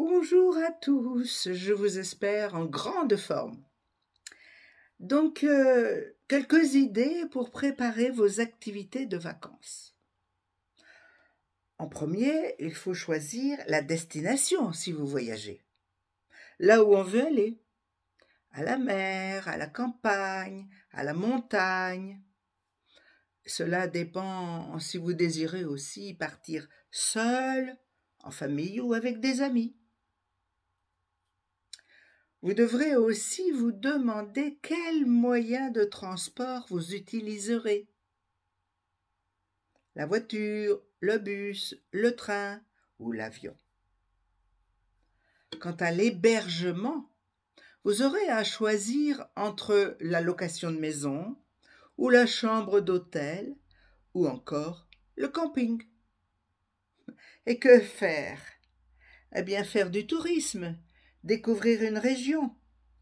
Bonjour à tous, je vous espère en grande forme. Donc, euh, quelques idées pour préparer vos activités de vacances. En premier, il faut choisir la destination si vous voyagez. Là où on veut aller. À la mer, à la campagne, à la montagne. Cela dépend si vous désirez aussi partir seul, en famille ou avec des amis. Vous devrez aussi vous demander quels moyens de transport vous utiliserez. La voiture, le bus, le train ou l'avion. Quant à l'hébergement, vous aurez à choisir entre la location de maison ou la chambre d'hôtel ou encore le camping. Et que faire Eh bien faire du tourisme découvrir une région,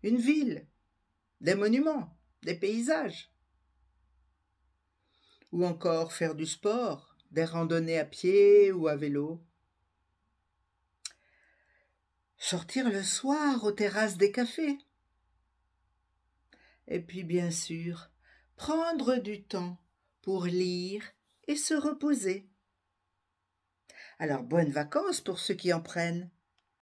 une ville, des monuments, des paysages. Ou encore faire du sport, des randonnées à pied ou à vélo. Sortir le soir aux terrasses des cafés. Et puis bien sûr, prendre du temps pour lire et se reposer. Alors bonnes vacances pour ceux qui en prennent.